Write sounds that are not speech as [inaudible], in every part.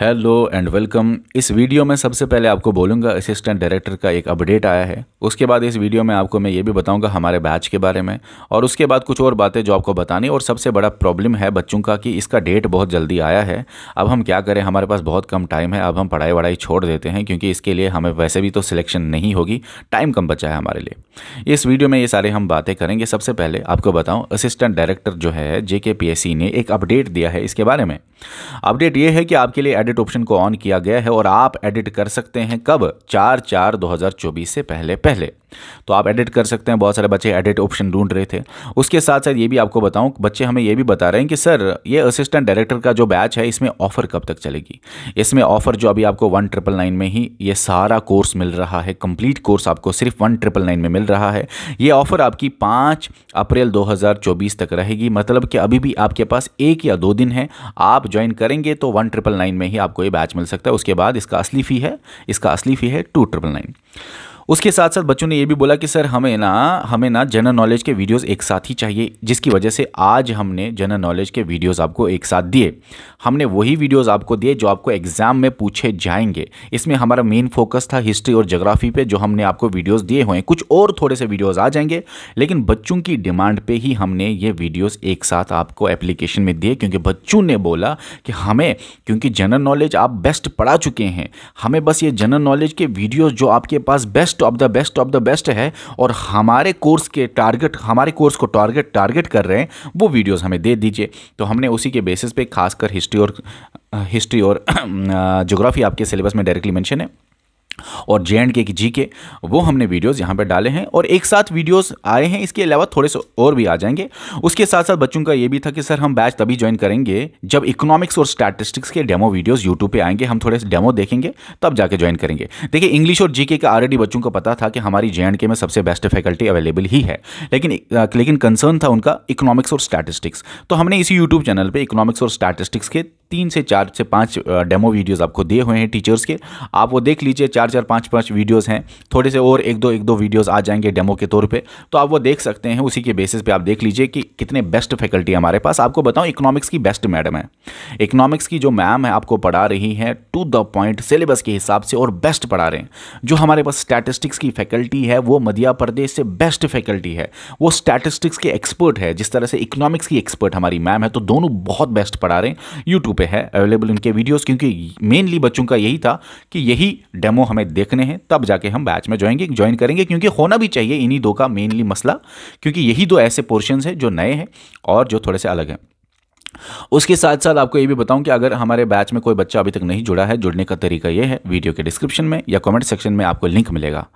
hello and welcome इस video में सबसे पहले आपको बोलूँगा असिस्टेंट डायरेक्टर का एक अपडेट आया है उसके बाद इस वीडियो में आपको मैं ये भी बताऊँगा हमारे बैच के बारे में और उसके बाद कुछ और बातें जो आपको बतानी और सबसे बड़ा प्रॉब्लम है बच्चों का कि इसका डेट बहुत जल्दी आया है अब हम क्या करें हमारे पास बहुत कम टाइम है अब हम पढ़ाई वढ़ाई छोड़ देते हैं क्योंकि इसके लिए हमें वैसे भी तो सिलेक्शन नहीं होगी टाइम कम बचा है हमारे लिए इस वीडियो में ये सारे हम बातें करेंगे सबसे पहले आपको बताऊँ असिस्टेंट डायरेक्टर जो है जे ने एक अपडेट दिया है इसके बारे में अपडेट ये है कि आपके लिए एडिट ऑप्शन को ऑन किया गया है और आप एडिट कर सकते हैं कब चार चार दो से पहले पहले तो आप एडिट कर सकते हैं बहुत सारे बच्चे एडिट ऑप्शन ढूंढ रहे थे उसके साथ साथ ये भी आपको बताऊं बच्चे हमें ये भी बता रहे हैं कि सर ये असिस्टेंट डायरेक्टर का जो बैच है इसमें ऑफ़र कब तक चलेगी इसमें ऑफ़र जो अभी आपको वन ट्रिपल नाइन में ही ये सारा कोर्स मिल रहा है कंप्लीट कोर्स आपको सिर्फ वन ट्रिपल नाइन में मिल रहा है ये ऑफ़र आपकी पाँच अप्रैल दो तक रहेगी मतलब कि अभी भी आपके पास एक या दो दिन है आप ज्वाइन करेंगे तो वन ट्रिपल नाइन में ही आपको ये बैच मिल सकता है उसके बाद इसका असली फ़ी है इसका असली फ़ी है टू ट्रिपल नाइन उसके साथ साथ बच्चों ने ये भी बोला कि सर हमें ना हमें ना जनरल नॉलेज के वीडियोस एक साथ ही चाहिए जिसकी वजह से आज हमने जनरल नॉलेज के वीडियोस आपको एक साथ दिए हमने वही वीडियोस आपको दिए जो आपको एग्ज़ाम में पूछे जाएंगे इसमें हमारा मेन फोकस था हिस्ट्री और जोग्राफी पर जो हमने आपको वीडियोज़ दिए हुए हैं कुछ और थोड़े से वीडियोज़ आ जाएंगे लेकिन बच्चों की डिमांड पर ही हमने ये वीडियोज़ एक साथ आपको एप्लीकेशन में दिए क्योंकि बच्चों ने बोला कि हमें क्योंकि जनरल नॉलेज आप बेस्ट पढ़ा चुके हैं हमें बस ये जनरल नॉलेज के वीडियोज़ जो आपके पास best best of the best of the best है और हमारे कोर्स के टारगेट हमारे कोर्स को टारगेट टारगेट कर रहे हैं वो वीडियोस हमें दे दीजिए तो हमने उसी के बेसिस पे खासकर हिस्ट्री और हिस्ट्री और जोग्राफ़ी [clears throat] आपके सिलेबस में डायरेक्टली मैंशन है और जे एंड के की जी के वो हमने वीडियोस यहाँ पर डाले हैं और एक साथ वीडियोस आए हैं इसके अलावा थोड़े से और भी आ जाएंगे उसके साथ साथ बच्चों का ये भी था कि सर हम बैच तभी ज्वाइन करेंगे जब इकोनॉमिक्स और स्टैटिस्टिक्स के डेमो वीडियोस यूट्यूब पे आएंगे हम थोड़े से डेमो देखेंगे तब जाके ज्वाइन करेंगे देखिए इंग्लिश और जी का ऑलरेडी बच्चों को पता था कि हमारी जे एंड के में सबसे बेस्ट फैकल्टी अवेलेबल ही है लेकिन लेकिन कंसर्न था उनका इकोनॉमिक्स और स्टैटिस्टिक्स तो हमने इसी यूट्यूब चैनल पर इकोनॉमिक्स और स्टैटिस्टिक्स के तीन से चार से पाँच डेमो वीडियोस आपको दिए हुए हैं टीचर्स के आप वो देख लीजिए चार चार पाँच पाँच वीडियोस हैं थोड़े से और एक दो एक दो वीडियोस आ जाएंगे डेमो के तौर पे तो आप वो देख सकते हैं उसी के बेसिस पे आप देख लीजिए कि कितने बेस्ट फैकल्टी हमारे पास आपको बताऊँ इकोनॉमिक्स की बेस्ट मैडम है इकोनॉमिक्स की जो मैम है आपको पढ़ा रही है टू द पॉइंट सिलेबस के हिसाब से और बेस्ट पढ़ा रहे हैं जो हमारे पास स्टैटिस्टिक्स की फैकल्टी है वो मध्य प्रदेश से बेस्ट फैकल्टी है वो स्टैटिस्टिक्स के एक्सपर्ट है जिस तरह से इकोनॉमिक्स की एक्सपर्ट हमारी मैम है तो दोनों बहुत बेस्ट पढ़ा रहे हैं यूट्यूब पे है अवेलेबल इनके वीडियोस क्योंकि मेनली बच्चों का यही था कि यही डेमो हमें देखने हैं तब जाके हम बैच में ज्वाइन ज्वाइन करेंगे क्योंकि होना भी चाहिए इन्हीं दो का मेनली मसला क्योंकि यही दो ऐसे पोर्शन है जो नए हैं और जो थोड़े से अलग हैं उसके साथ साथ आपको ये भी बताऊं कि अगर हमारे बैच में कोई बच्चा अभी तक नहीं जुड़ा है जुड़ने का तरीका ये है वीडियो के डिस्क्रिप्शन में या कमेंट सेक्शन में आपको लिंक मिलेगा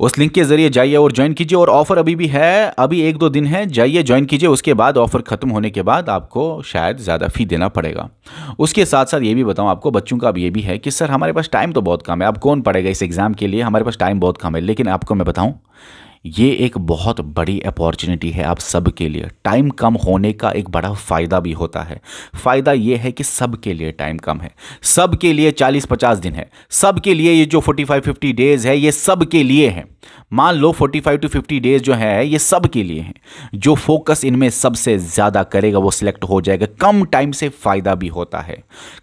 उस लिंक के ज़रिए जाइए और ज्वाइन कीजिए और ऑफ़र अभी भी है अभी एक दो दिन है जाइए ज्वाइन कीजिए उसके बाद ऑफ़र ख़त्म होने के बाद आपको शायद ज़्यादा फ़ी देना पड़ेगा उसके साथ साथ ये भी बताऊँ आपको बच्चों का अब ये भी है कि सर हमारे पास टाइम तो बहुत कम है अब कौन पड़ेगा इस एग्ज़ाम के लिए हमारे पास टाइम बहुत कम है लेकिन आपको मैं बताऊँ ये एक बहुत बड़ी अपॉर्चुनिटी है आप सब के लिए टाइम कम होने का एक बड़ा फ़ायदा भी होता है फ़ायदा यह है कि सब के लिए टाइम कम है सब के लिए 40-50 दिन है सब के लिए ये जो 45-50 डेज़ है ये सब के लिए हैं मान लो 45 टू फिफ्टी डेज जो है ये सब के लिए हैं जो फोकस इनमें सबसे ज़्यादा करेगा वो सिलेक्ट हो जाएगा कम टाइम से फ़ायदा भी होता है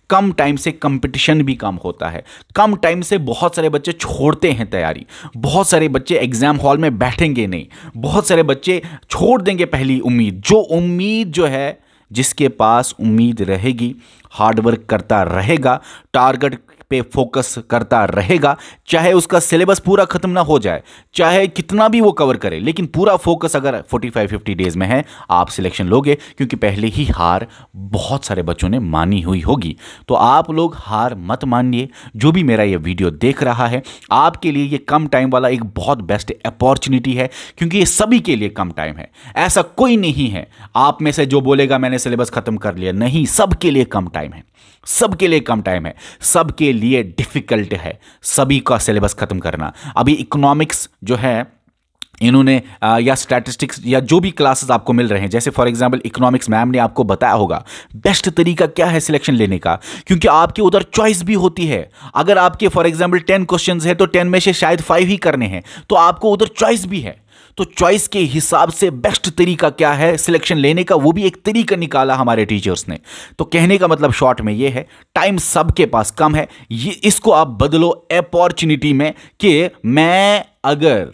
कम टाइम से कंपटीशन भी कम होता है कम टाइम से बहुत सारे बच्चे छोड़ते हैं तैयारी बहुत सारे बच्चे एग्ज़ाम हॉल में बैठेंगे नहीं बहुत सारे बच्चे छोड़ देंगे पहली उम्मीद जो उम्मीद जो है जिसके पास उम्मीद रहेगी हार्डवर्क करता रहेगा टारगेट पे फोकस करता रहेगा चाहे उसका सिलेबस पूरा ख़त्म ना हो जाए चाहे कितना भी वो कवर करे लेकिन पूरा फोकस अगर 45-50 डेज़ में है आप सिलेक्शन लोगे क्योंकि पहले ही हार बहुत सारे बच्चों ने मानी हुई होगी तो आप लोग हार मत मानिए जो भी मेरा ये वीडियो देख रहा है आपके लिए ये कम टाइम वाला एक बहुत बेस्ट अपॉर्चुनिटी है क्योंकि ये सभी के लिए कम टाइम है ऐसा कोई नहीं है आप में से जो बोलेगा मैंने सिलेबस ख़त्म कर लिया नहीं सबके लिए कम टाइम टाइम है सबके लिए कम टाइम है सबके लिए डिफ़िकल्ट है सभी का सिलेबस ख़त्म करना अभी इकोनॉमिक्स जो है इन्होंने या स्टैटिस्टिक्स या जो भी क्लासेस आपको मिल रहे हैं जैसे फॉर एग्जांपल इकोनॉमिक्स मैम ने आपको बताया होगा बेस्ट तरीका क्या है सिलेक्शन लेने का क्योंकि आपके उधर चॉइस भी होती है अगर आपके फॉर एग्जांपल टेन क्वेश्चन है तो टेन में से शायद फाइव ही करने हैं तो आपको उधर चॉइस भी है तो चॉइस के हिसाब से बेस्ट तरीका क्या है सिलेक्शन लेने का वो भी एक तरीका निकाला हमारे टीचर्स ने तो कहने का मतलब शॉर्ट में ये है टाइम सबके पास कम है ये इसको आप बदलो अपॉर्चुनिटी में कि मैं अगर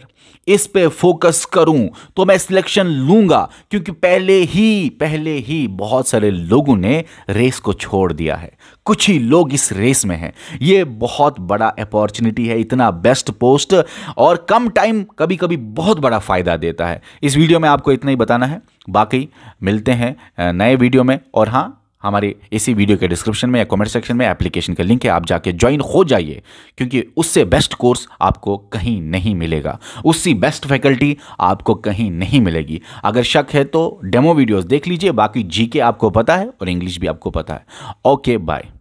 इस पे फोकस करूं तो मैं सिलेक्शन लूंगा क्योंकि पहले ही पहले ही बहुत सारे लोगों ने रेस को छोड़ दिया है कुछ ही लोग इस रेस में हैं ये बहुत बड़ा अपॉर्चुनिटी है इतना बेस्ट पोस्ट और कम टाइम कभी कभी बहुत बड़ा फ़ायदा देता है इस वीडियो में आपको इतना ही बताना है बाकी मिलते हैं नए वीडियो में और हाँ हमारे इसी वीडियो के डिस्क्रिप्शन में या कमेंट सेक्शन में एप्लीकेशन का लिंक है आप जाके ज्वाइन हो जाइए क्योंकि उससे बेस्ट कोर्स आपको कहीं नहीं मिलेगा उससे बेस्ट फैकल्टी आपको कहीं नहीं मिलेगी अगर शक है तो डेमो वीडियोस देख लीजिए बाकी जी के आपको पता है और इंग्लिश भी आपको पता है ओके बाय